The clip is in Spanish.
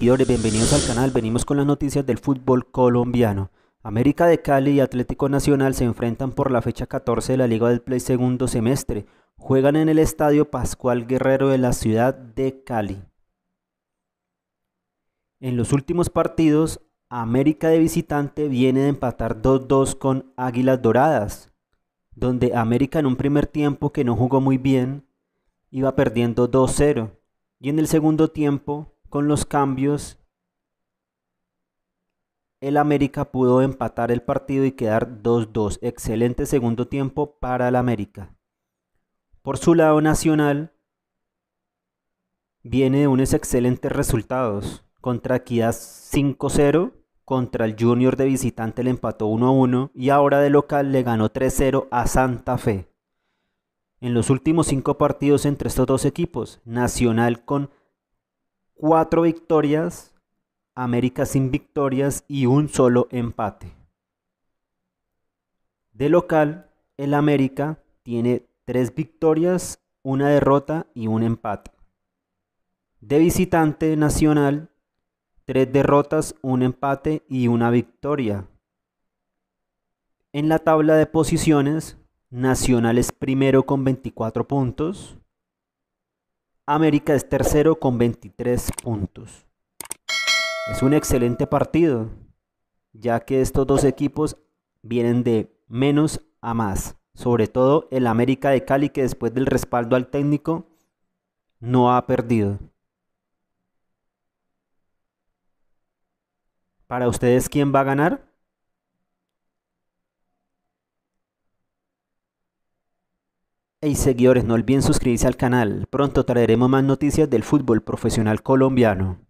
bienvenidos al canal. Venimos con las noticias del fútbol colombiano. América de Cali y Atlético Nacional se enfrentan por la fecha 14 de la Liga del Play segundo semestre. Juegan en el Estadio Pascual Guerrero de la ciudad de Cali. En los últimos partidos, América de visitante viene de empatar 2-2 con Águilas Doradas, donde América en un primer tiempo que no jugó muy bien, iba perdiendo 2-0. Y en el segundo tiempo con los cambios, el América pudo empatar el partido y quedar 2-2. Excelente segundo tiempo para el América. Por su lado nacional, viene de unos excelentes resultados. Contra Equidad 5-0, contra el Junior de visitante le empató 1-1 y ahora de local le ganó 3-0 a Santa Fe. En los últimos cinco partidos entre estos dos equipos, Nacional con cuatro victorias, América sin victorias y un solo empate. De local, el América tiene tres victorias, una derrota y un empate. De visitante nacional, tres derrotas, un empate y una victoria. En la tabla de posiciones, Nacional es primero con 24 puntos, América es tercero con 23 puntos. Es un excelente partido, ya que estos dos equipos vienen de menos a más. Sobre todo el América de Cali, que después del respaldo al técnico no ha perdido. Para ustedes, ¿quién va a ganar? Y seguidores, no olviden suscribirse al canal. Pronto traeremos más noticias del fútbol profesional colombiano.